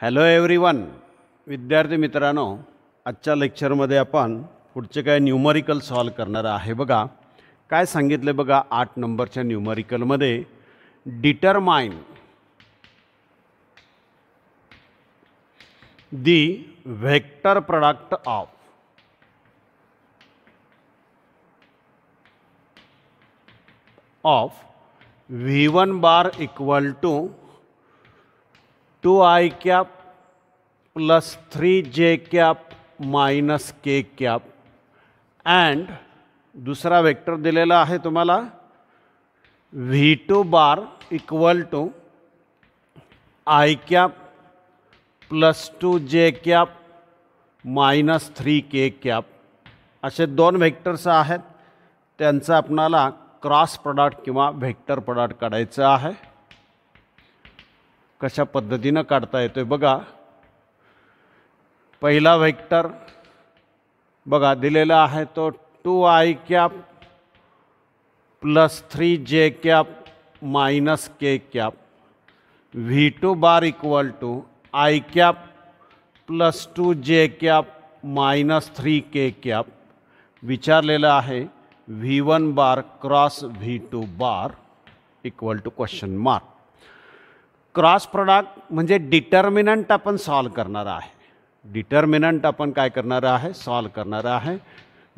Hello one विद्यार्थी मित्रांनो आजच्या लेक्चरमध्ये आपण पुढचे काय न्यूमरिकल सॉल्व करणार आहे बघा काय सांगितले बघा आठ नंबरच्या न्यूमरिकलमध्ये determine the vector product of of V one bar equal to to I cap plus three J cap minus K cap and दुसरा वेक्टर दिलेला आहे तुम्हाला V two bar equal to I cap plus two J cap minus three K cap असे दोन vectors आहेत त्यांचं आपणाला cross product किंवा व्हेक्टर प्रॉडक्ट काढायचं आहे कशा पद्धतिन काड़ता येतो आहे बघा पहिला व्हेक्टर बघा दिलेला है तो two I cap plus three J cap minus K cap V two bar equal to I cap plus two J cap minus three K cap विचार है V one bar cross V two bar equal to question mark cross product म्हणजे determinant आपण solve करणार आहे determinant आपण काय करणार आहे सॉल्व करणार आहे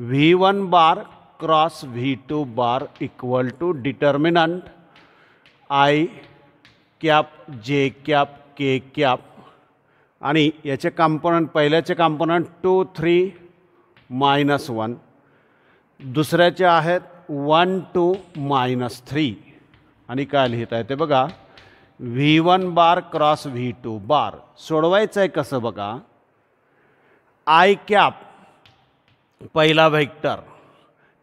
V one bar cross V two bar equal to determinant I cap J cap K cap आणि याचे कंपोनंट पहिल्याचे component two three minus one दुसऱ्याचे आहेत वन टू मायनस थ्री आणि काय लिहित आहे ते बघा V one bar cross V two bar सोडवायचं आहे कसं बघा आय कॅप पहिला व्हेक्टर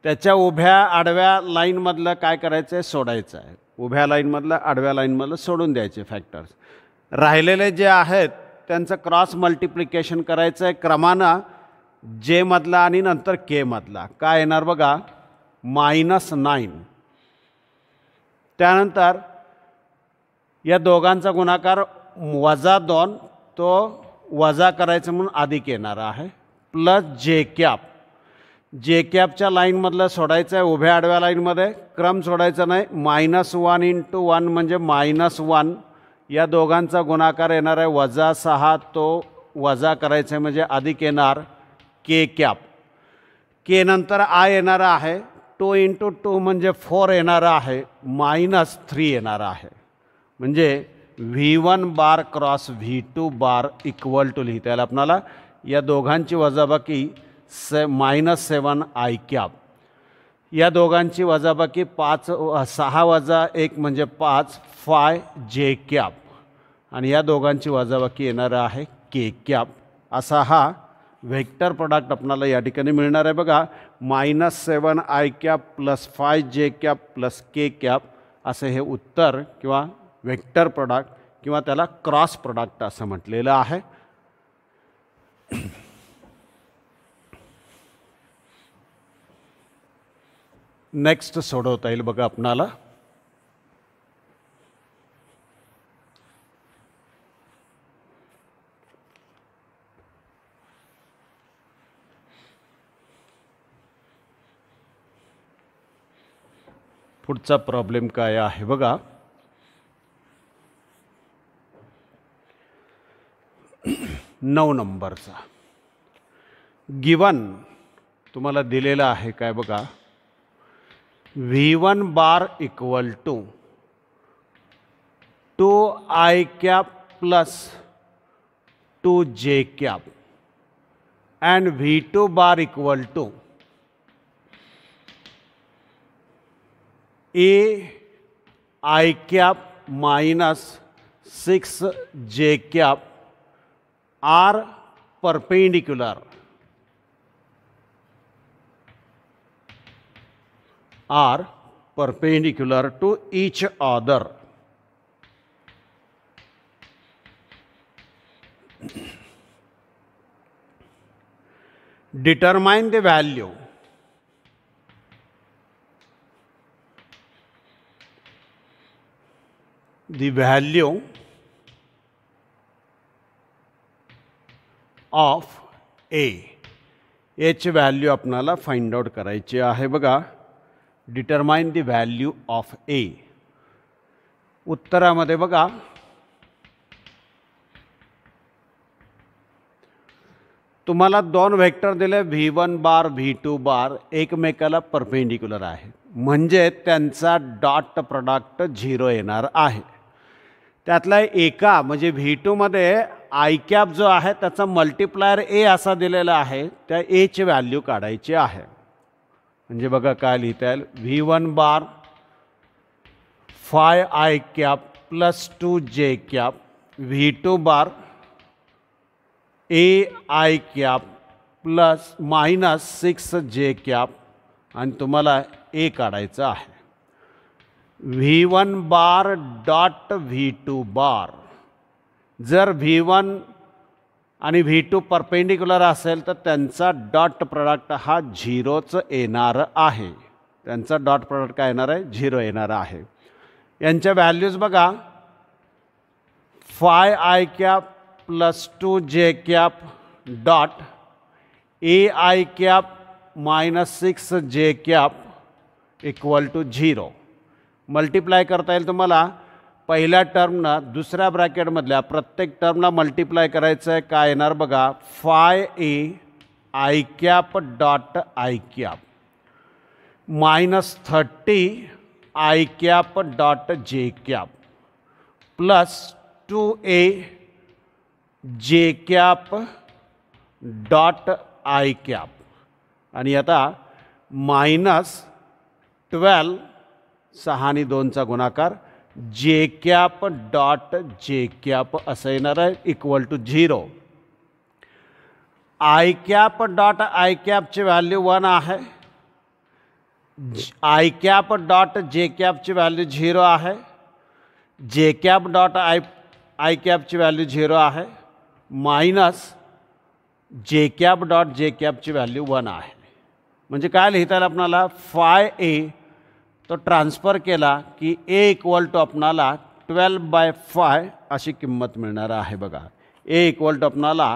त्याच्या उभ्या आडव्या लाईनमधलं काय करायचं आहे सोडायचं आहे उभ्या लाईनमधलं आडव्या लाईनमधलं सोडून द्यायचे फॅक्टर्स राहिलेले जे आहेत त्यांचं क्रॉस मल्टिप्लिकेशन करायचं आहे क्रमानं जेमधला आणि नंतर केमधला काय येणार बघा मायनस नाईन त्यानंतर या दोघांचा गुणाकार वजा दोन तो वजा करायचं म्हणून अधिक येणार आहे प्लस जे कॅप जे कॅपच्या लाईनमधलं सोडायचं आहे उभ्या आडव्या लाईनमध्ये क्रम सोडायचा नाही मायनस वन इंटू वन म्हणजे मायनस वन या दोघांचा गुणाकार येणार आहे वजा सहा तो वजा करायचा म्हणजे अधिक येणार के कॅप के नंतर आय येणारा आहे टू इंटू टू म्हणजे फोर येणारा आहे मायनस थ्री येणारा आहे म्हणजे V one bar cross V two bar equal to लिहिता येईल आपणाला या दोघांची वजाबाकी से मायनस सेवन आय कॅप या दोघांची वजाबाकी पाच सहा वजा एक म्हणजे पाच फाय जे कॅप आणि या दोघांची वजाबाकी येणार आहे के कॅप असा हा व्हेक्टर प्रोडक्ट आपणाला या ठिकाणी मिळणार आहे बघा minus seven I cap plus five J cap plus K cap असं हे उत्तर किंवा वेक्टर प्रॉडक्ट किंवा त्याला क्रॉस प्रोडक्ट असं म्हटलेलं आहे नेक्स्ट सोडवता येईल बघा आपणाला पुढचा प्रॉब्लेम काय आहे बघा नंबर नंबरचा गिवन तुम्हाला दिलेला आहे काय बघा V one bar equal to to I cap plus two J cap and V two bar equal to A I cap minus six J cap are perpendicular are perpendicular to each other determine the value the value of A एची value आपणाला find out करायची आहे बघा determine the value of A उत्तरामध्ये बघा तुम्हाला दोन vector दिले V one bar V two bar एकमेकाला परपेंडिक्युलर आहे म्हणजे त्यांचा डॉट प्रॉडक्ट झिरो येणार आहे त्यातला एका म्हणजे व्ही टूमध्ये आय कॅप जो आहे त्याचा मल्टिप्लायर ए असा दिलेला आहे त्या एची व्हॅल्यू काढायची आहे म्हणजे बघा काय लिहिता येईल V one bar five I cap plus two J cap V two bar A I cap plus minus six J cap आणि तुम्हाला ए काढायचं आहे V one bar dot V two bar जर व्ही वन आणि V two perpendicular असेल तर त्यांचा dot product हा झिरोचं येणार आहे त्यांचा डॉट प्रोडक्ट काय येणार आहे झिरो येणार आहे यांच्या व्हॅल्यूज बघा five I cap plus two J cap dot A I cap minus six J cap equal to zero multiply करता येईल तुम्हाला पहिल्या टर्मनं दुसऱ्या ब्रॅकेटमधल्या प्रत्येक टर्मला मल्टिप्लाय करायचं आहे काय येणार बघा five A I cap dot I cap minus thirty I cap dot J cap plus two A J cap dot I cap आणि आता मायनस ट्वेल्व सहा आणि दोनचा गुणाकार जे कॅप डॉट जे कॅप असं येणार आहे equal to zero I cap dot I कॅपची व्हॅल्यू वन आहे आय कॅप डॉट जे कॅपची व्हॅल्यू झिरो आहे J cap dot I I कॅपची व्हॅल्यू झिरो आहे minus J cap dot J कॅपची व्हॅल्यू वन आहे म्हणजे काय लिहिता येईल आपणाला फाय ए तो ट्रान्सफर केला की ए इक्वल टू आपणाला ट्वेल्व बाय फाय अशी किंमत मिळणार आहे बघा ए इक्वल टू आपणाला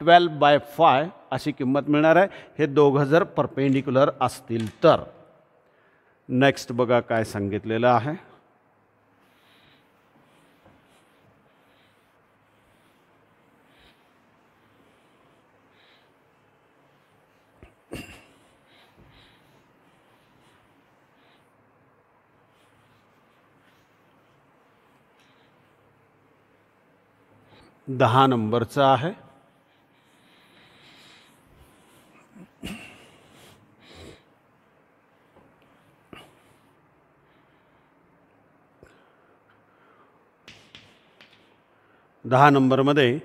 ट्वेल्व बाय फाय अशी किंमत मिळणार आहे हे दोघं जर परपेंडिक्युलर असतील तर नेक्स्ट बघा काय सांगितलेलं आहे दहा नंबरचा आहे दहा नंबरमध्ये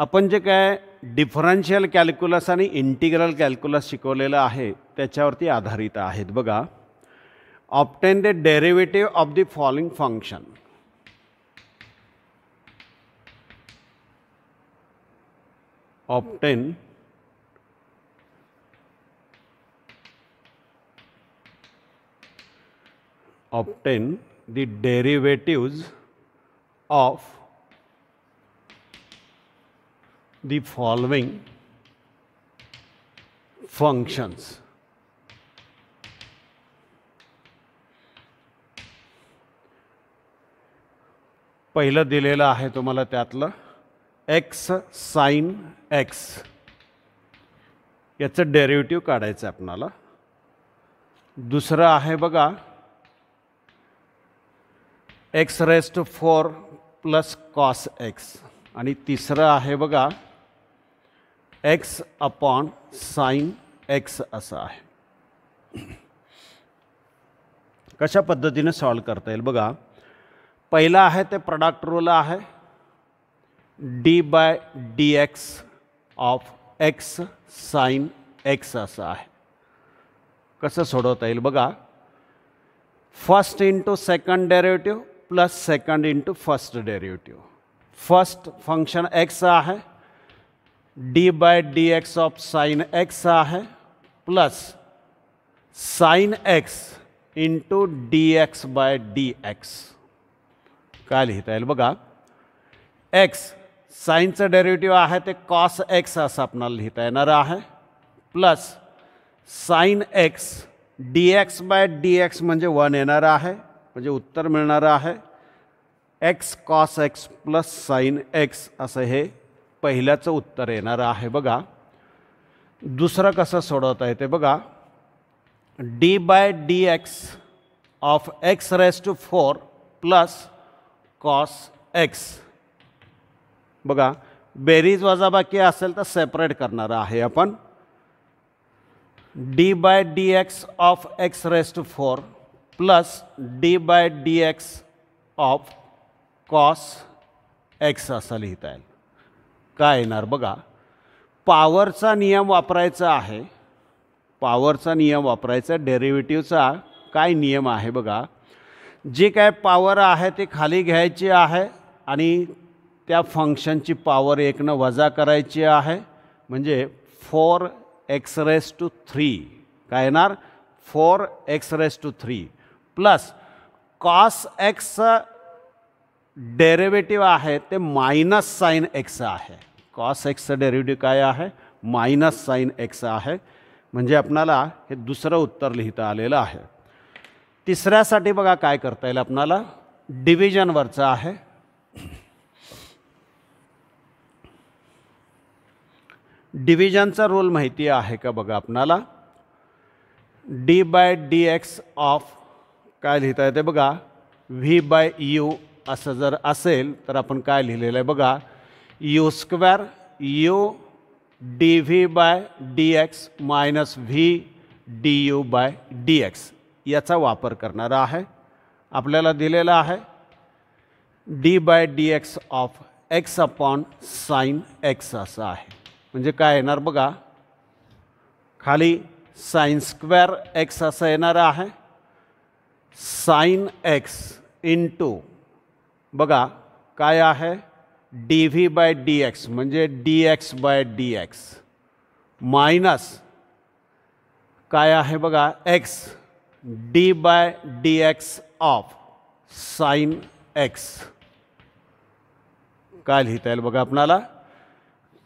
आपण जे काय डिफरन्शियल कॅल्क्युलस आणि इंटिग्रल कॅल्क्युलस शिकवलेलं आहे त्याच्यावरती आधारित आहेत बघा obtain the derivative of the following function obtain obtain the derivatives of the following functions. पहिलं दिलेला आहे तुम्हाला त्यातला. एक्स साईन एक्स याचं डेरिव्हेटिव्ह काढायचं आहे आपणाला दुसरं आहे बघा X raised four plus cos X आणि तिसरं आहे बघा एक्स अपॉन साईन एक्स असं आहे कशा पद्धतीने सॉल्व करता येईल बघा पहिला आहे ते प्रॉडक्ट रूल आहे D by D X of X sine X असा है कस सोड़ता येईल first into second derivative plus second into first derivative first function X है D by D X of sine X है plus sine X into D X by D X का लिखता है बगा एक्स साईनचं डेरिवेटिव्ह आहे ते कॉस एक्स असं आपणाला लिहिता येणार आहे plus sine X D X by D X म्हणजे वन येणार आहे म्हणजे उत्तर मिळणार आहे X cos X plus sine X असं हे पहिल्याचं उत्तर येणार आहे बघा दुसरं कसं सोडवता येते बघा D by D X of X raise to four plus cos X बघा बेरीज वजाबाकी असेल तर सेपरेट करणार आहे आपण D by D X of X raised four plus D by D X of cos X असं लिहिता येईल काय येणार बघा पॉवरचा नियम वापरायचा आहे पॉवरचा नियम वापरायचा डेरिव्हेटिव्हचा काय नियम आहे बघा जे काय पॉवर आहे ती खाली घ्यायची आहे आणि त्या फंक्शनची पॉवर एकनं वजा करायची आहे म्हणजे four X raise to three काय येणार four X raise to three plus cos X derivative आहे ते मायनस साईन एक्स आहे कॉस एक्स डेरेवेटिव काय आहे मायनस साईन एक्स आहे म्हणजे आपणाला हे दुसरं उत्तर लिहिता आलेलं आहे तिसऱ्यासाठी बघा काय करता येईल आपणाला डिव्हिजनवरचं आहे डिव्हिजनचा रोल माहिती आहे का बघा आपणाला D by D X of काय लिहिता येते बघा व्ही बाय यू असं जर असेल तर आपण काय लिहिलेलं आहे बघा U square U D V by D X minus V D U by D X याचा वापर करणारा आहे आपल्याला दिलेला आहे D by D X of X upon sine X असं आहे म्हणजे काय येणार बघा खाली साईन स्क्वेअर एक्स असं येणार आहे साईन एक्स इन टू बघा काय आहे D V by D X म्हणजे D X by D X minus काय आहे बघा X D by D X of sine X काय लिहिता येईल बघा आपणाला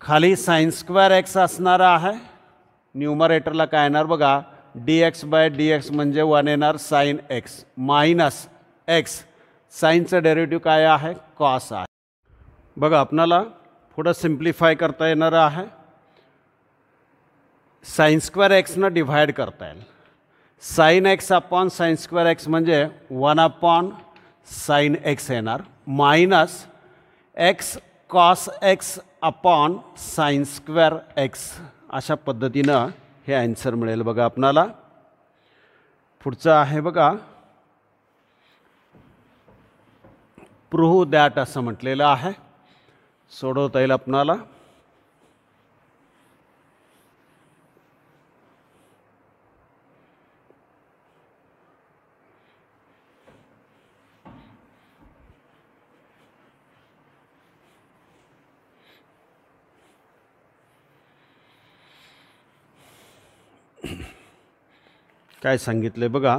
खाली साईन स्क्वेअर एक्स असणारा आहे न्यूमरेटरला काय येणार बघा D X by D X म्हणजे वन येणार साईन एक्स मायनस एक्स साईनचं डेरिव्हेटिव्ह काय आहे कॉस आहे बघा आपणाला पुढं सिम्प्लिफाय करता येणार आहे साईन स्क्वेअर एक्सनं डिव्हाइड करता येईल sine X upon sine square X म्हणजे वन अपॉन साईन एक्स येणार minus X cos X upon sine square X अशा पद्धतीनं हे ॲन्सर मिळेल बघा आपणाला पुढचं आहे बघा प्रू दॅट असं म्हटलेलं आहे सोडवता येईल आपणाला काय सांगितलं बघा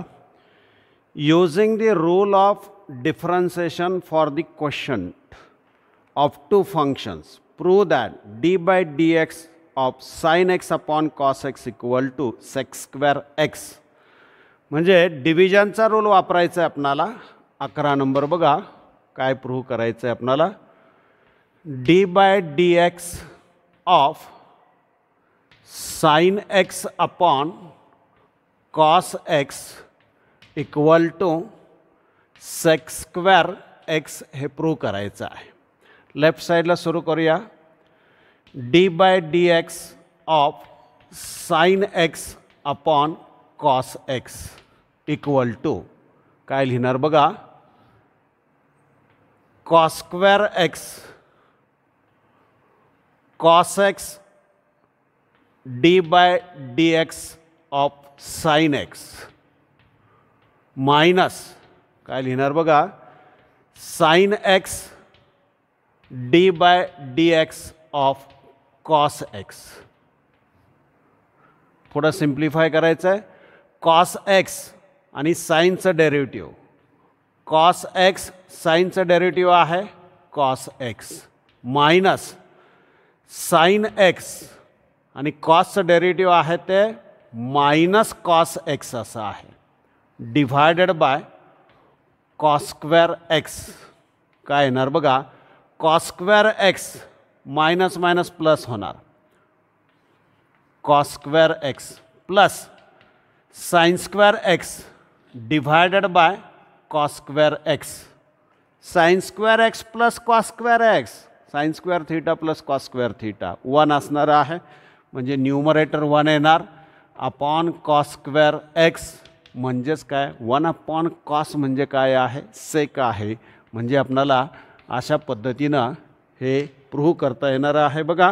using the rule of differentiation for the question of two functions prove that D by D X of sine X upon cos X equal to sec square X म्हणजे डिव्हिजनचा रोल वापरायचा आहे आपणाला अकरा नंबर बघा काय प्रूव्ह करायचं आहे आपणाला D by D X of sine X upon cos X equal to sec square X हे प्रूव्ह करायचं आहे लेफ्ट साईडला सुरू करूया D by D X of sine X upon cos X equal to काय लिहिणार बघा cos square X cos X D by D X of sine X minus काय लिहिणार बघा sine X D by D X of cos X थोडं simplify करायचं आहे cos X आणि साईनचं डेरिव्हेटिव्ह कॉस एक्स साईनचं डेरिव्हेटिव्ह आहे cos X minus sine X आणि कॉसचं डेरिव्हेटिव्ह आहे ते मायनस कॉस एक्स असं आहे डिव्हायडेड बाय कॉस्क्वेअर एक्स काय येणार बघा cos square X minus minus plus होणार cos square X plus square X divided by cos square X square X plus cos square X square theta plus cos square theta one असणार आहे म्हणजे numerator one येणार upon cos square X म्हणजेच काय one upon cos म्हणजे काय आहे सेक आहे म्हणजे आपणाला अशा पद्धतीनं हे प्रूव्ह करता येणार आहे बघा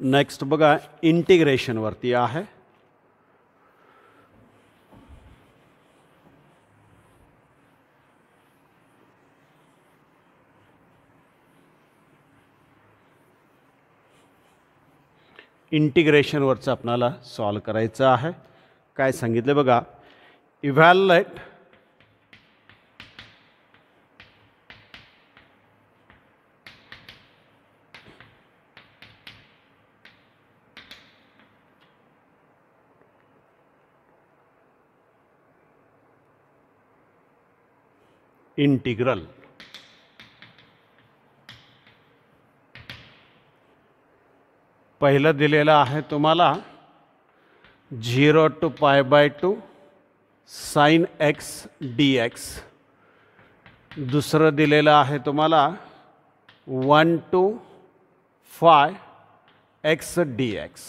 नेक्स्ट बघा इंटिग्रेशनवरती आहे इंटिग्रेशनवरचं आपणाला सॉल्व करायचं आहे काय सांगितलं बघा इव्हॅलेट इंटिग्रल पहिलं दिलेलं आहे तुम्हाला zero two pi by two sine X D X दूसर दिल आहे तुम्हाला one two five X D X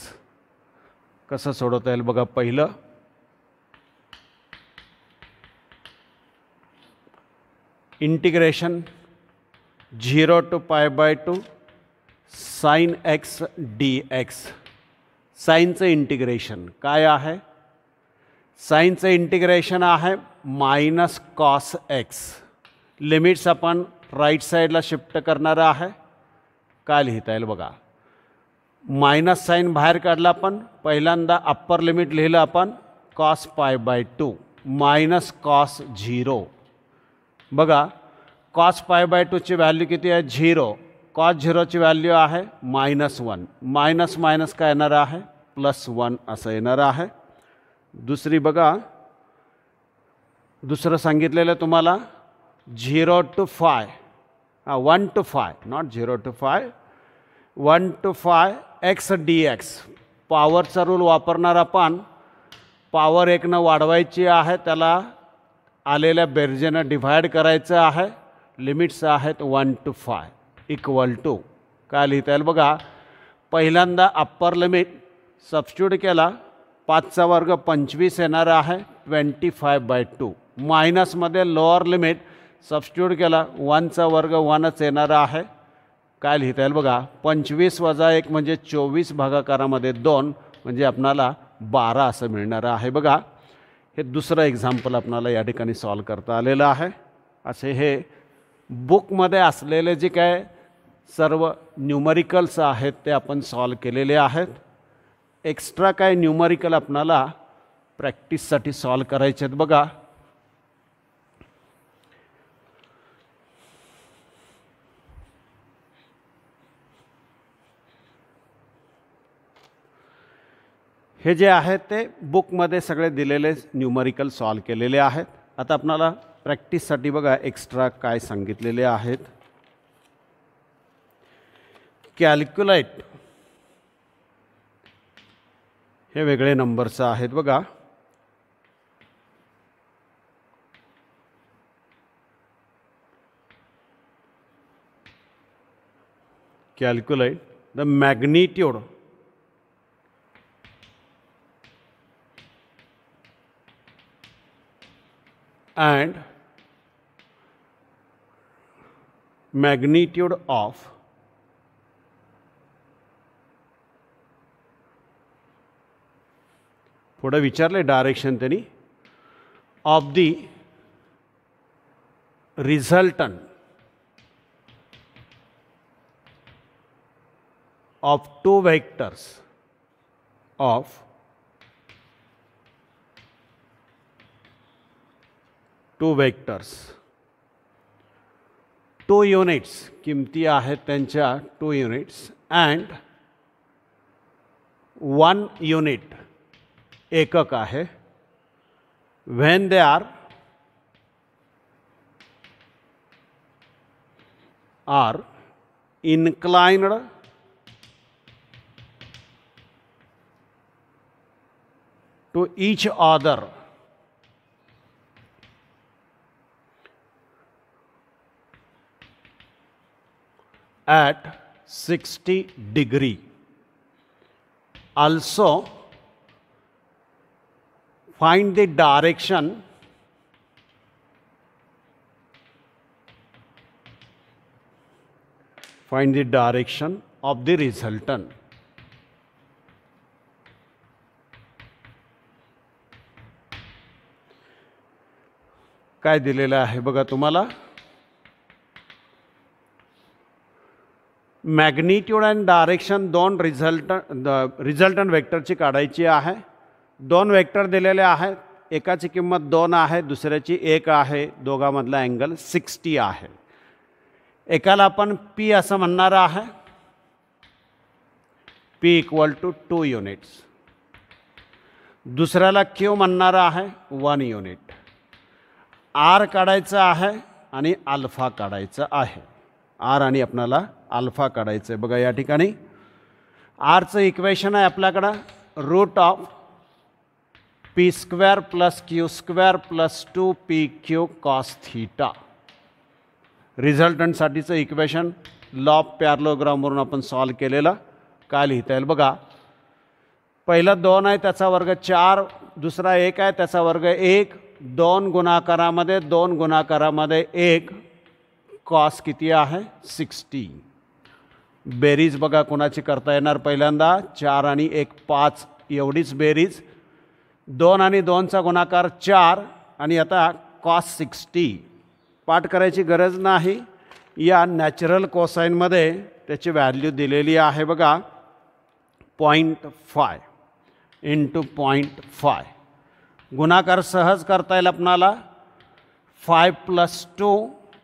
कस सोड़ता येईल बघा पहिलं integration zero two pi by two sine X D X साईनचं इंटिग्रेशन काय आहे साईनचं इंटिग्रेशन आहे मायनस कॉस एक्स लिमिट्स आपण राईट साईडला शिफ्ट करणार आहे काय लिहिता येईल बघा मायनस साईन बाहेर काढला आपण पहिल्यांदा अप्पर लिमिट लिहिलं आपण cos pi by two minus cos zero बघा कॉस पाय बाय टूची व्हॅल्यू किती आहे झिरो कॉस झिरोची व्हॅल्यू आहे मायनस वन मायनस मायनस काय येणार आहे प्लस वन असं येणार आहे दुसरी बघा दुसरं सांगितलेलं तुम्हाला झिरो टू फाय हां one two five not zero two five one two five X D X पॉवरचा रूल वापरणार आपण पॉवर एकनं वाढवायची आहे त्याला आलेल्या बेरजेनं डिव्हाइड करायचं आहे लिमिट्स आहेत one two five equal to काय लिहिता येईल बघा पहिल्यांदा अप्पर लिमिट सबस्ट्यूट केला पाचचा वर्ग पंचवीस येणार आहे ट्वेंटी फाय बाय टू मायनसमध्ये लोअर लिमिट सबस्ट्यूट केला वनचा वर्ग वनच येणारा आहे काय लिहिता येईल बघा पंचवीस वजा एक म्हणजे चोवीस भागाकारामध्ये दोन म्हणजे आपणाला बारा असं मिळणार आहे बघा हे दुसरं एक्झाम्पल आपणाला या ठिकाणी सॉल्व करता आलेलं आहे असे हे बुकमध्ये असलेले जे काय सर्व न्यूमरिकल्स आहेत ते आपण सॉल्व केलेले आहेत एक्स्ट्रा काय न्यूमरिकल आपणाला प्रॅक्टिससाठी सॉल्व करायचे आहेत बघा हे जे आहे ते बुकमध्ये सगळे दिलेले न्यूमरिकल सॉल्व केलेले आहेत आता आपणाला प्रॅक्टिससाठी बघा एक्स्ट्रा काय सांगितलेले आहेत कॅल्क्युलेट हे वेगळे नंबर्स आहेत बघा calculate the magnitude and magnitude of पुढं विचारले डायरेक्शन त्यांनी of the resultant of two vectors of two vectors two units किमती आहेत त्यांच्या two units and one unit एकक आहे when they are are inclined to each other at 60 degree Also find the direction find the direction of the resultant काय दिलेलं आहे बघा तुम्हाला मॅग्निट्यूड अँड डायरेक्शन दोन रिझल्ट रिझल्टंट व्हेक्टरची काढायची आहे दोन वेक्टर दिलेले आहेत एकाची किंमत दोन आहे दुसऱ्याची एक आहे दोघांमधला अँगल सिक्स्टी आहे एकाला आपण पी असं म्हणणार आहे P equal to two units दुसऱ्याला क्यू म्हणणार आहे वन युनिट आर काढायचं आहे आणि अल्फा काढायचं आहे आर आणि आपणाला अल्फा काढायचं आहे बघा या ठिकाणी आरचं इक्वेशन आहे आपल्याकडं root of P square plus Q square plus two P Q cos theta रिझल्टंटसाठीचं इक्वेशन लॉ पॅरलोग्रामवरून आपण सॉल्व केलेलं काय लिहिता येईल बघा पहिला दोन आहे त्याचा वर्ग चार दुसरा एक आहे त्याचा वर्ग एक दोन गुणाकारामध्ये दोन गुणाकारामध्ये एक कॉस किती आहे सिक्स्टी बेरीज बघा कुणाची करता येणार पहिल्यांदा चार आणि एक पाच एवढीच बेरीज दोन आणि दोनचा गुणाकार चार आणि आता कॉस सिक्स्टी पाठ करायची गरज नाही या नॅचरल कोसाईनमध्ये त्याची व्हॅल्यू दिलेली आहे बघा point five into point five गुणाकार सहज करता येईल आपणाला फाय प्लस टू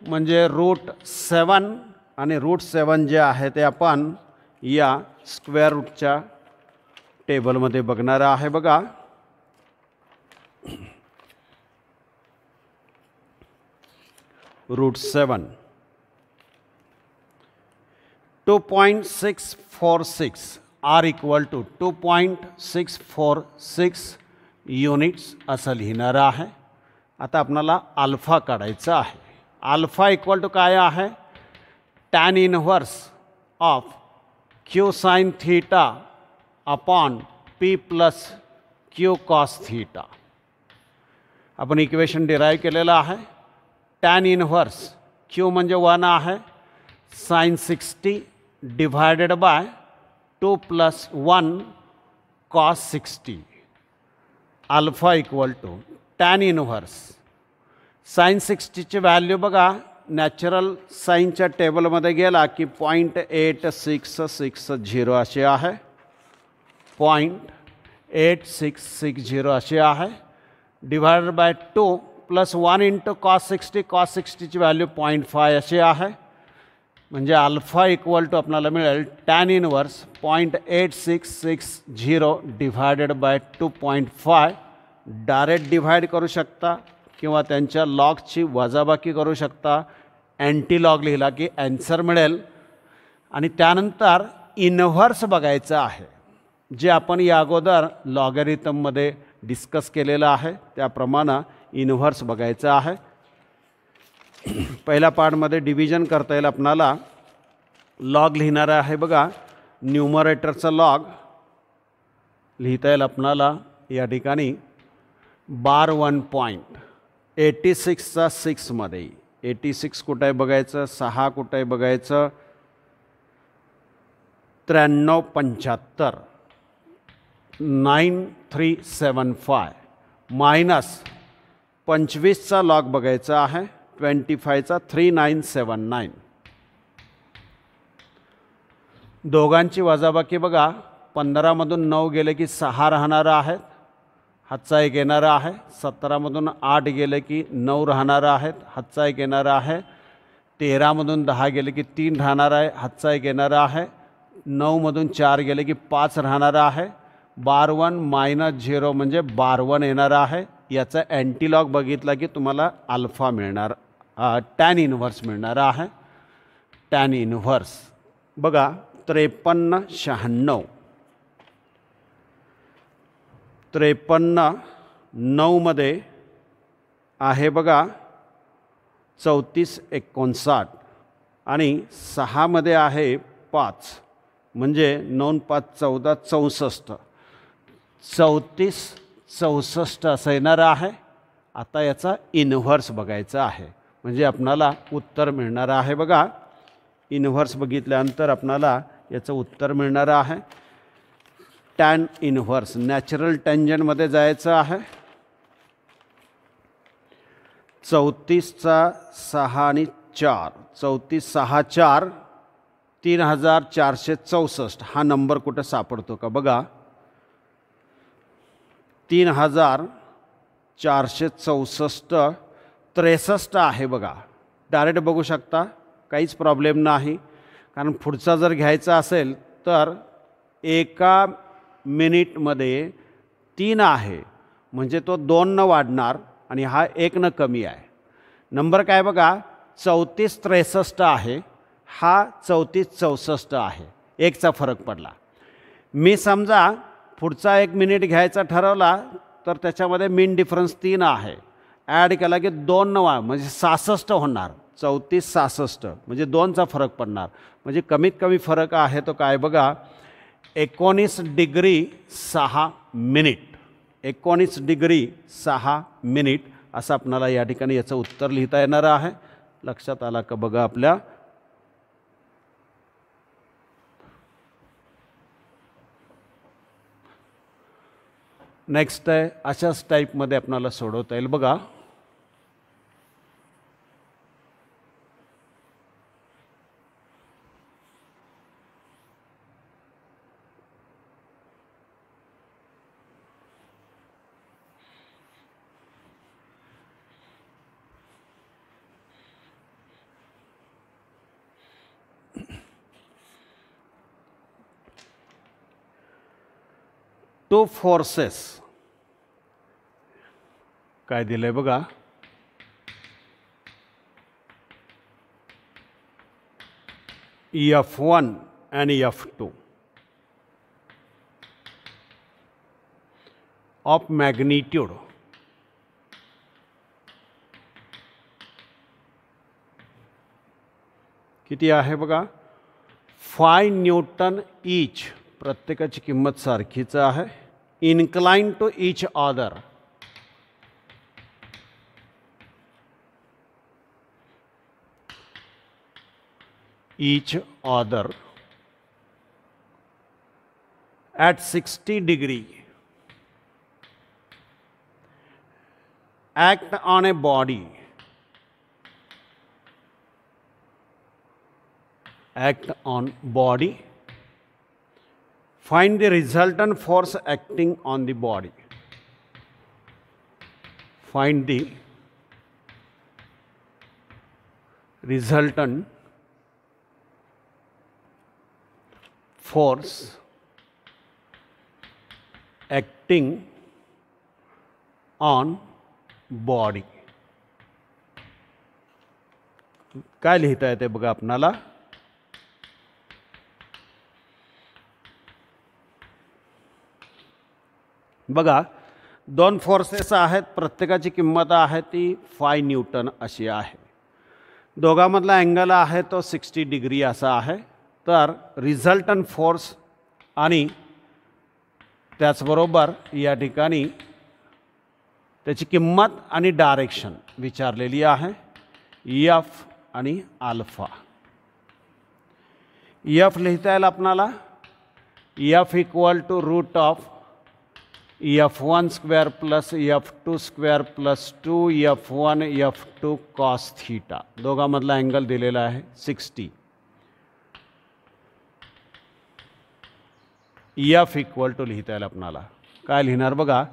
म्हणजे रूट सेवन आणि रूट सेवन जे आहे ते आपण या स्क्वेअर रूटच्या टेबलमध्ये बघणार आहे बघा root seven two point six four six R equal to two point six four six units असं लिहिणार है आता अपना अल्फा काढायचा है अल्फा इक्वल टू का है tan inverse of Q sine theta upon P plus Q cos theta आपण equation derive केलेलं आहे टॅन इनव्हर्स क्यू म्हणजे वन आहे sine sixty divided by two plus one cos sixty alpha equal to tan inverse sine सिक्स्टीची value बघा natural साईनच्या टेबलमध्ये गेला की point eight six six zero अशी आहे point eight six six zero अशी आहे divided by two plus one into cos sixty cos सिक्स्टीची व्हॅल्यू पॉईंट फाय अशी आहे म्हणजे अल्फा इक्वल टू आपल्याला मिळेल tan inverse point eight six six zero divided by two point five direct divide करू शकता किंवा त्यांच्या लॉगची वजाबाकी करू शकता अँटी लॉग लिहिला की ॲन्सर मिळेल आणि त्यानंतर इनव्हर्स बघायचं आहे जे आपण या अगोदर मदे डिस्कस केलेलं आहे त्याप्रमाणे इनव्हर्स बघायचं आहे पहिल्या पार्टमध्ये डिव्हिजन करता येईल आपणाला लॉग लिहिणारं आहे बघा न्युमरेटरचं लॉग लिहिता येईल आपणाला या ठिकाणी बार वन पॉईंट एटी सिक्सचा सिक्समध्ये एटी सिक्स कुठं आहे बघायचं सहा कुठं आहे बघायचं त्र्याण्णव पंच्याहत्तर nine three seven five minus पंचवीसचा लॉग बघायचा आहे ट्वेंटी फायचा थ्री नाईन सेवन नाईन दोघांची वजाबाकी बघा पंधरामधून नऊ गेले की सहा राहणारं आहेत हातचा एक येणारा आहे सतरामधून आठ गेले की नऊ राहणारं आहेत हातचा एक येणारा आहे तेरामधून दहा गेले की तीन राहणार आहे हातचा एक येणारा आहे नऊमधून चार गेले की पाच राहणारा आहे बार वन मायनस झिरो म्हणजे बार वन येणार आहे याचा अँटीलॉग बघितला की तुम्हाला अल्फा मिळणार टॅन इनव्हर्स मिळणार आहे टॅन इनव्हर्स बघा त्रेपन्न शहाण्णव त्रेपन्न नऊमध्ये आहे बघा चौतीस एकोणसाठ आणि सहामध्ये आहे पाच म्हणजे नऊ पाच चौदा चौसष्ट चौतीस चौसष्ट असं येणारं आहे आता याचा इनव्हर्स बघायचा आहे म्हणजे आपणाला उत्तर मिळणारं आहे बघा इनव्हर्स बघितल्यानंतर आपणाला याचं उत्तर मिळणारं आहे टॅन इनव्हर्स नॅचरल टँजनमध्ये जायचं आहे चौतीसचा सहा आणि चार चौतीस सहा चार तीन हजार चारशे चौसष्ट हा नंबर कुठं सापडतो का बघा तीन हजार चारशे चौसष्ट त्रेसष्ट आहे बघा डायरेक्ट बघू शकता काहीच प्रॉब्लेम नाही कारण पुढचा जर घ्यायचा असेल तर एका मिनिटमध्ये तीन आहे म्हणजे तो दोननं वाढणार आणि हा एकनं कमी आहे नंबर काय बघा चौतीस त्रेसष्ट आहे हा चौतीस चौसष्ट आहे एकचा फरक पडला मी समजा पुढचा एक मिनिट घ्यायचा ठरवला तर त्याच्यामध्ये मेन डिफरन्स तीन आहे ॲड केला की दोन नवा म्हणजे सासष्ट होणार चौतीस सहासष्ट म्हणजे दोनचा फरक पडणार म्हणजे कमीत कमी फरक आहे तो काय बघा एकोणीस डिग्री सहा मिनिट एकोणीस डिग्री सहा मिनिट असं आपणाला या ठिकाणी याचं उत्तर लिहिता येणारं आहे लक्षात आला का बघा आपल्या नेक्स्ट आहे अशाच टाईपमध्ये आपणाला सोडवता येईल बघा फोर्सेस काय दिलंय बघा F one and F two of magnitude किती आहे बघा फाय न्यूटन इच प्रत्येकाची किंमत सारखीच आहे incline to each other. each other at 60 degree act on a body act on body Find the resultant force acting on the body. Find the resultant force acting on body. काय लिहिता येते बघा आपणाला बघा दोन फोर्सेस आहेत प्रत्येकाची किंमत आहे ती फाय न्यूटन अशी आहे दोघांमधला अँगल आहे तो सिक्स्टी डिग्री असा आहे तर रिझल्टन फोर्स आणि त्याचबरोबर या ठिकाणी त्याची किंमत आणि डायरेक्शन विचारलेली आहे यफ आणि आल्फा यफ लिहिता येईल आपणाला F equal to root of F one square plus F two square plus two F one F two cos theta दोघांमधला अँगल दिलेला आहे सिक्स्टी एफ इक्वल टू लिहिता येईल आपणाला काय लिहिणार बघा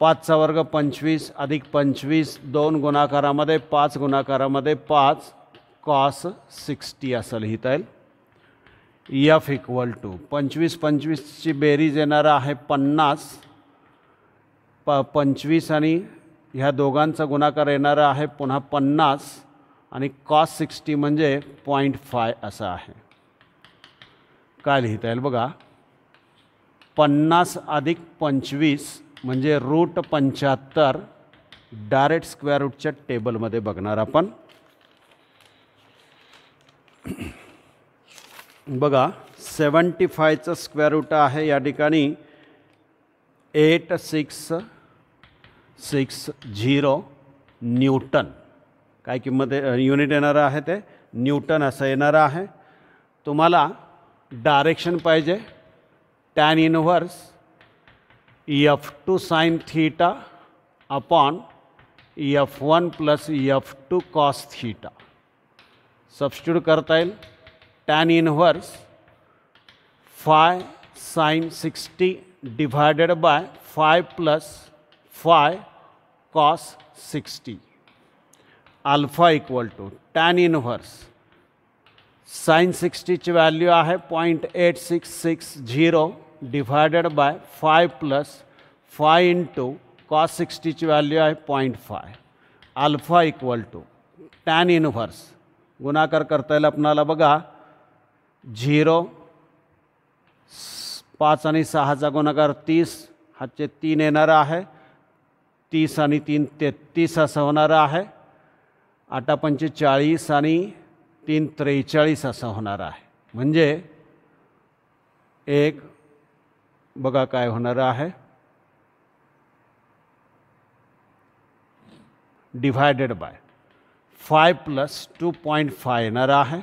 पाचचा वर्ग पंचवीस अधिक पंचवीस दोन गुणाकारामध्ये पाच गुणाकारामध्ये पाच कॉस सिक्स्टी असं लिहिता येईल यफ इक्वल टू पंचवीस पंचवीसची बेरीज येणारं आहे पन्नास प पंचवीस आणि ह्या दोघांचा गुणाकार येणारा आहे पुन्हा पन्नास आणि कॉस सिक्स्टी म्हणजे पॉईंट फाय असा आहे काय लिहिता येईल बघा पन्नास अधिक पंचवीस म्हणजे रूट पंच्याहत्तर डायरेक्ट स्क्वेअर रूटच्या टेबलमध्ये बघणार आपण बघा सेवन्टी फायचं स्क्वेअर रूट आहे या ठिकाणी eight six six zero newton काय किंमत युनिट येणारं आहे ते न्यूटन असं येणारं आहे तुम्हाला डायरेक्शन पाहिजे tan inverse F two sine theta upon F one plus F two cos theta substitute करता येईल tan inverse phi sin 60 divided by phi plus phi cos 60 alpha equal to tan inverse sine सिक्स्टीची value आहे point eight six six by 5 plus five into cos सिक्स्टीची value आहे 0.5 alpha equal to tan inverse गुणाकार करता येईल आपणाला 0.8660 zero पाच आणि सहाचा गुणाकार तीस हातचे तीन येणार आहे तीस आणि तीन तेहत्तीस असं होणारं आहे आटापंचे चाळीस आणि तीन त्रेचाळीस असं होणार आहे म्हणजे एक बघा काय होणार आहे divided by five plus two point five येणार आहे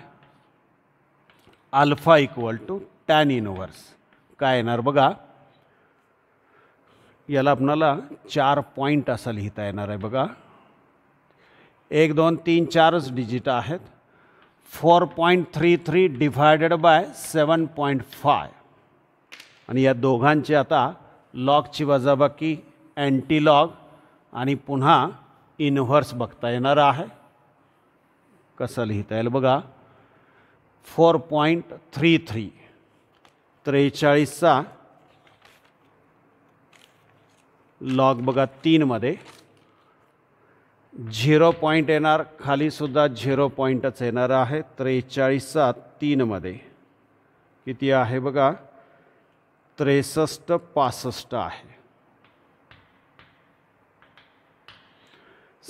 alpha equal to tan inverse काय येणार बघा याला आपणाला चार पॉईंट असा लिहिता येणार आहे बघा एक दोन तीन चारच डिजिट आहेत four point three three divided by seven point five आणि या दोघांची आता लॉगची वजाबाकी अँटी लॉग आणि पुन्हा इनव्हर्स बघता येणार आहे कसं लिहिता येईल बघा फोर पॉईंट थ्री थ्री त्रेचाळीसचा लॉग बघा तीनमध्ये झिरो पॉईंट येणार खालीसुद्धा झिरो पॉईंटच येणार आहे त्रेचाळीसचा तीनमध्ये किती आहे बघा त्रेसष्ट पासष्ट आहे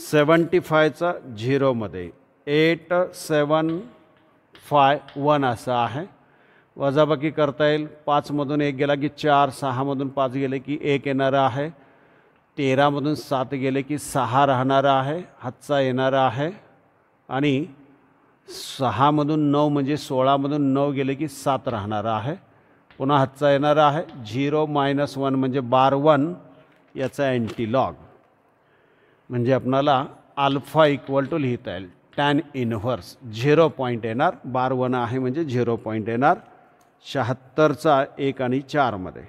सेवन्टी फायचा झिरोमध्ये एट सेवन फाय वन असं आहे वजाबाकी करता येईल पाचमधून एक गेला की चार सहामधून पाच गेले की एक येणारं आहे तेरामधून सात गेले की सहा राहणारं आहे हातचा येणारा आहे आणि सहामधून नऊ म्हणजे सोळामधून नऊ गेले की सात राहणारं आहे पुन्हा हातचा येणारा आहे झिरो मायनस वन म्हणजे बार वन याचा अँटीलॉग म्हणजे आपणाला अल्फा इक्वल टू लिहिता येईल टॅन इनव्हर्स झिरो पॉईंट येणार वन आहे म्हणजे झिरो पॉईंट येणार शहात्तरचा एक आणि चारमध्ये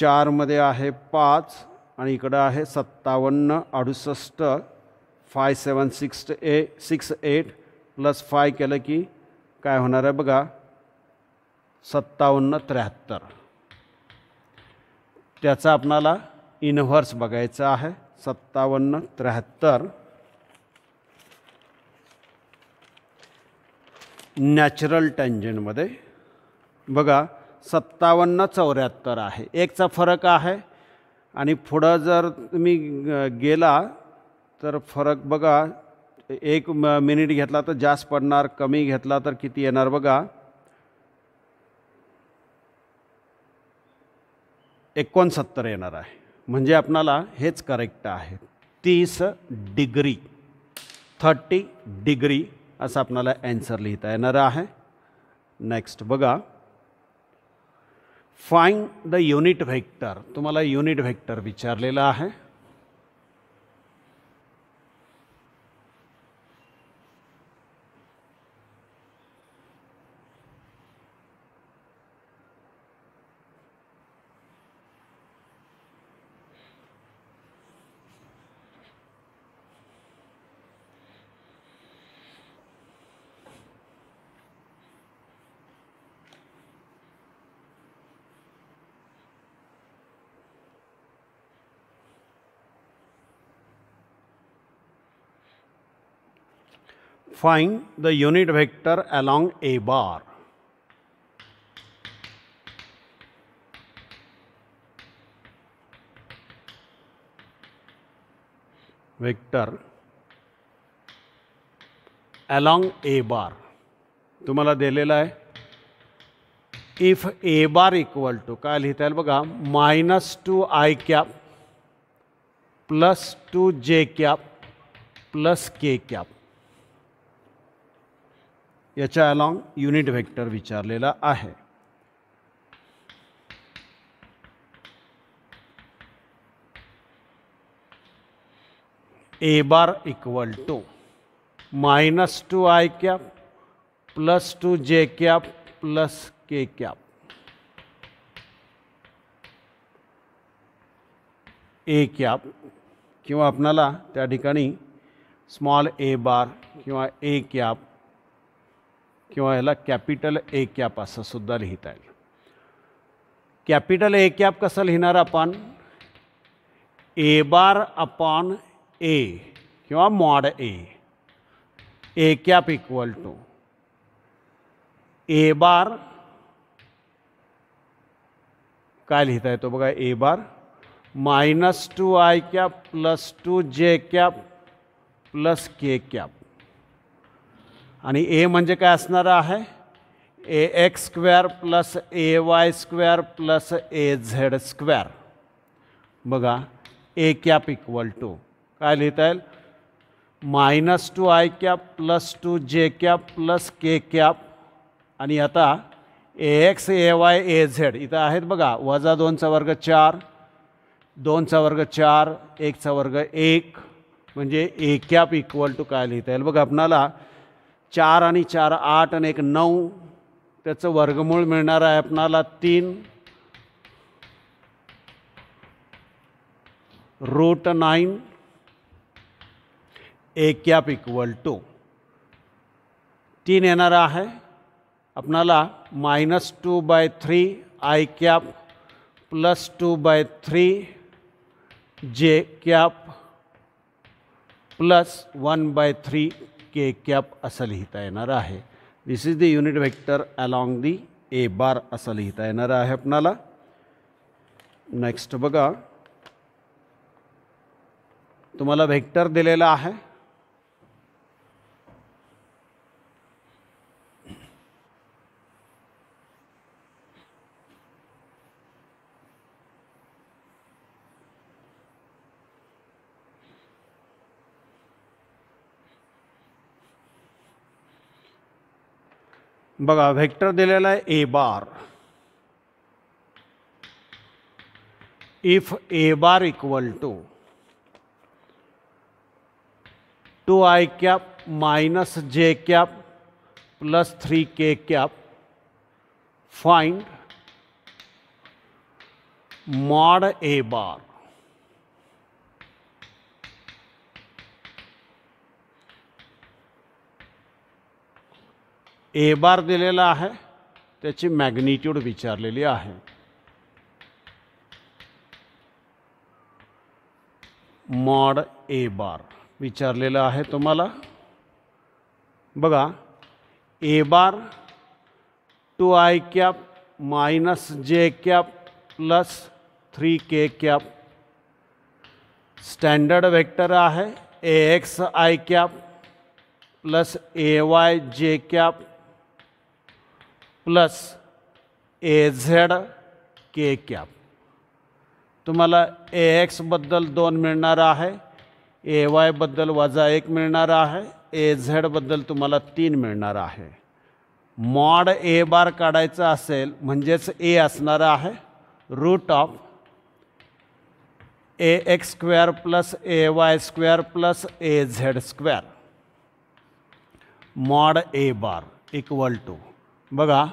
चारमध्ये आहे पाच आणि इकडं आहे सत्तावन्न अडुसष्ट five seven six A six eight plus five केलं की काय होणार आहे बघा सत्तावन्न त्र्याहत्तर त्याचा आपणाला इनव्हर्स बघायचा आहे सत्तावन्न त्र्याहत्तर नॅचरल टँजनमध्ये बघा सत्तावन्न चौऱ्याहत्तर आहे एकचा फरक आहे आणि पुढं जर तुम्ही गेला तर फरक बघा एक मिनिट घेतला तर जास्त पडणार कमी घेतला तर किती येणार बघा एकोणसत्तर येणार आहे म्हणजे आपणाला हेच करेक्ट आहे तीस डिग्री थर्टी डिग्री असं आपणाला ॲन्सर लिहिता येणार आहे नेक्स्ट बघा फाईन द युनिट व्हेक्टर तुम्हाला युनिट व्हेक्टर विचारलेलं आहे find the unit vector along A bar. Vector along A bar. तुम्हाला दिलेला आहे if A bar equal to काय लिहिता येईल बघा minus two I cap plus two J cap plus K cap याच्या अलॉंग युनिट व्हेक्टर विचारलेला आहे A bar equal to minus two I cap plus two J cap plus K cap A cap किंवा आपणाला त्या ठिकाणी small ए बार किंवा ए cap किंवा ह्याला कॅपिटल ए कॅप असं सुद्धा लिहिता येईल कॅपिटल ए कॅप कसं लिहिणार आपण ए बार अपॉन ए किंवा mod A A cap equal to A bar काय लिहिता येतो बघा A bar minus two I cap plus two J cap plus K cap आणि ए म्हणजे काय असणारं आहे A X square plus A Y square plus A Z square बघा ए कॅप इक्वल टू काय लिहिता येईल minus two I cap plus two J cap plus K cap आणि आता A X A Y A Z इथं आहेत बघा वजा दोनचा वर्ग चार दोनचा वर्ग चार एकचा वर्ग एक म्हणजे ए कॅप इक्वल टू काय लिहिता येईल बघा आपणाला चार आणि चार आठ आणि एक नऊ त्याचं वर्गमूळ मिळणार आहे आपणाला तीन root nine A cap equal to तीन येणार आहे आपणाला minus two by three I cap plus two by three J cap plus one by three K cap असं लिहिता येणार आहे this is the unit vector along the A bar असं लिहिता येणार आहे आपणाला नेक्स्ट बघा तुम्हाला व्हेक्टर दिलेला आहे बगा व्हेक्टर दिलेला है A bar if A bar equal to two I cap minus J cap plus three K cap find mod A bar A bar दिलेला आहे त्याची मॅग्निट्यूड विचारलेली आहे मॉड ए बार विचारलेलं आहे तुम्हाला बघा A bar two I cap minus J cap plus three K cap standard vector आहे A X I cap plus A Y J cap plus A Z K cap तुम्हाला A एक्सबद्दल दोन मिळणार आहे ए वायबद्दल वजा एक मिळणार आहे ए झेडबद्दल तुम्हाला तीन मिळणार आहे मॉड ए बार काढायचं असेल म्हणजेच ए असणार आहे root of A X square plus A Y square plus A Z square mod A bar equal to बघा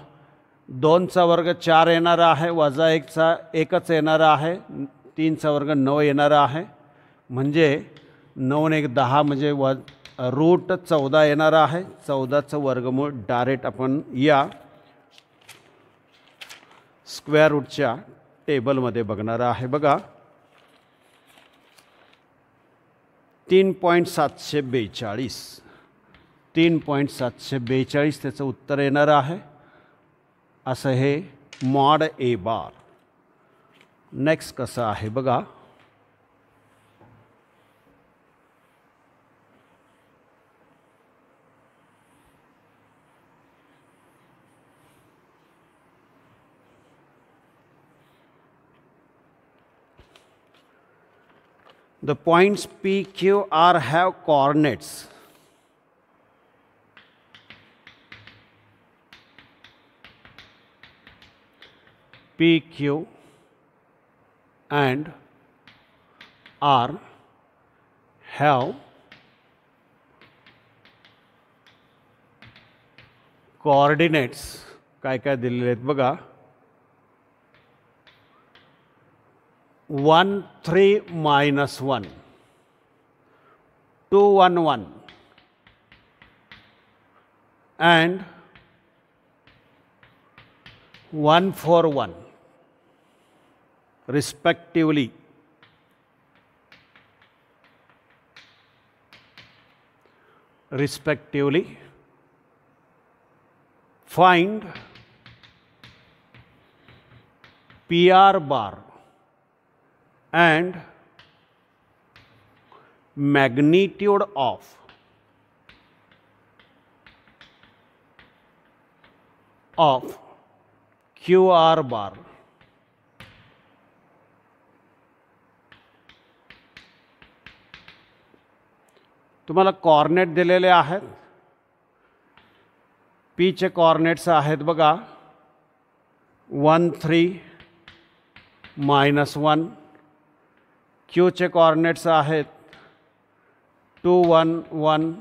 दोनचा वर्ग चार येणारा आहे वजा एकचा एकच येणारा आहे तीनचा वर्ग नऊ येणारा आहे म्हणजे नऊ एक दहा म्हणजे व रूट चौदा येणारा आहे चौदाचं वर्गमूळ डायरेक्ट आपण या स्क्वेअर रूटच्या टेबलमध्ये बघणार आहे बघा तीन पॉईंट सातशे बेचाळीस तीन पॉईंट सातशे बेचाळीस त्याचं उत्तर येणार आहे असं हे मॉड ए बार नेक्स्ट कसं आहे बघा the points P Q R have coordinates PQ and R have coordinates काय काय दिलेले आहेत बघा one three minus one two one one and one four one respectively. respectively find PR bar and magnitude of of QR bar तुम्हाला coordinate दिलेले आहेत पीचे coordinates आहेत बघा वन थ्री मायनस वन क्यूचे कॉर्नेट्स आहेत टू वन वन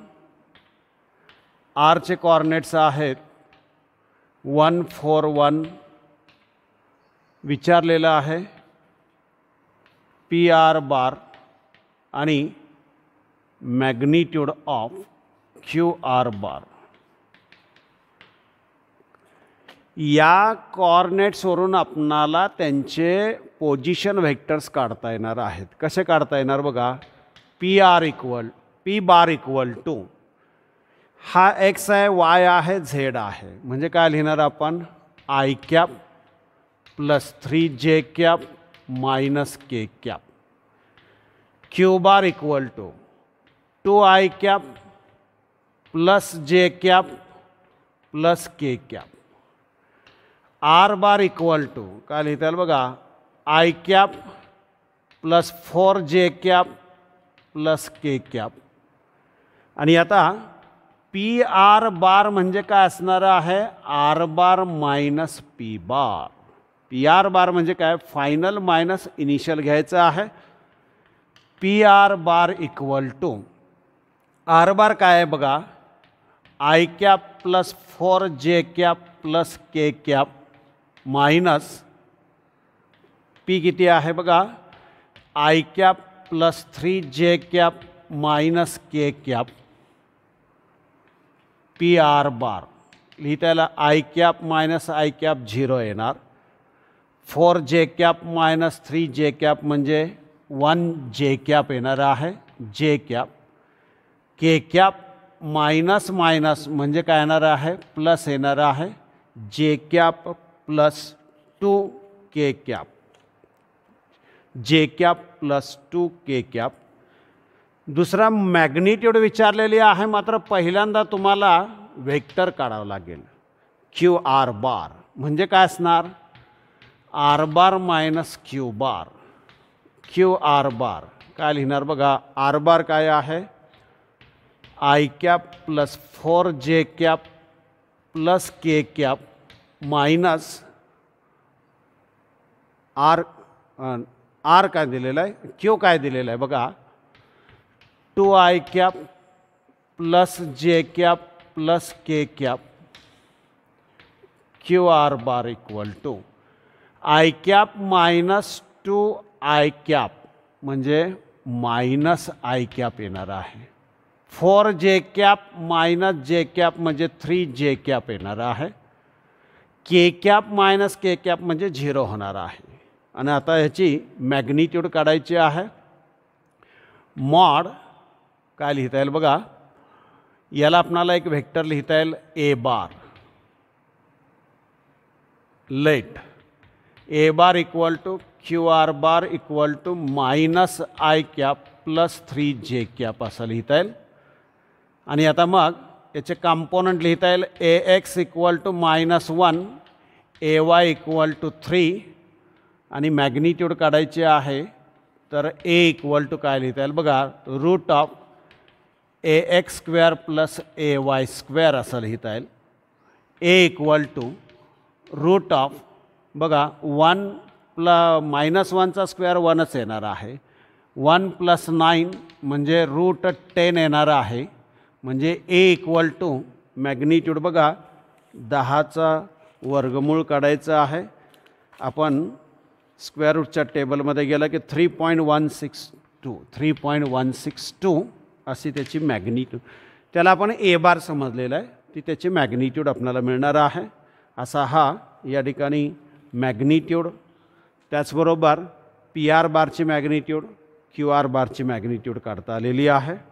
आरचे coordinates आहेत वन फोर वन विचारलेलं आहे पी आर बार आणि magnitude of QR bar. या कॉर्नेट्सवरून आपणाला त्यांचे पोजिशन व्हेक्टर्स काढता येणार आहेत कसे काढता येणार बघा P R equal P bar equal to हा एक्स आहे वाय आहे झेड आहे म्हणजे काय लिहिणार आपण I cap plus three J cap minus K cap Q bar equal to to I cap plus J cap plus K cap R bar equal to काय लिहिता बघा I cap plus four J cap plus K cap आणि आता P R bar म्हणजे काय असणारं आहे R bar minus P bar P R bar म्हणजे काय फायनल मायनस इनिशियल घ्यायचं आहे P R bar equal to R bar काय आहे बघा I cap plus four J cap plus K cap minus P किती आहे बघा I cap plus three J cap minus K cap P R bar लिहितायला I cap minus I cap zero येणार four J cap minus three J cap म्हणजे one J cap येणार आहे J cap K cap minus minus म्हणजे काय येणार आहे plus येणार आहे J cap plus two K cap J cap plus two K cap दुसरा मॅग्निट्यूड विचारलेली आहे मात्र पहिल्यांदा तुम्हाला व्हेक्टर काढावं लागेल क्यू आर बार म्हणजे काय असणार R bar minus Q bar Q R bar काय लिहिणार बघा आर बार काय आहे I cap plus four J cap plus K cap minus R R काय दिलेलं आहे क्यू काय दिलेलं आहे बघा two I cap plus J cap plus K cap Q R bar equal to I cap minus two I cap म्हणजे minus I cap येणार आहे four J cap minus J cap म्हणजे थ्री जे कॅप येणार आहे K cap minus K cap म्हणजे zero होणार आहे आणि आता ह्याची मॅग्निट्यूड काढायची आहे मॉड काय लिहिता येईल बघा याला आपणाला एक व्हेक्टर लिहिता येईल A bar let A bar equal to Q R bar equal to minus I cap plus three J cap असं लिहिता येईल आणि आता मग याचे कंपोनंट लिहिता येईल A X equal to minus one A Y equal to three आणि मॅग्निट्यूड काढायची आहे तर ए इक्वल टू काय लिहिता येईल बघा root of A X square plus A Y square असं लिहिता येईल A equal to root of बघा वन प्ल मायनस वनचा स्क्वेअर वनच येणार आहे वन प्लस नाईन म्हणजे रूट टेन येणार आहे म्हणजे ए इक्वल टू मॅग्निट्यूड बघा दहाचा वर्गमूळ काढायचा आहे आपण स्क्वेअर रूटच्या टेबलमध्ये गेलं की three point one six two three point one six two अशी त्याची मॅग्निट्यूड त्याला आपण ए बार समजलेलं आहे ती त्याची मॅग्निट्यूड आपल्याला मिळणार आहे असा हा या ठिकाणी मॅग्निट्यूड त्याचबरोबर पी आर बारची मॅग्निट्यूड क्यू आर बारची मॅग्निट्यूड काढता आलेली आहे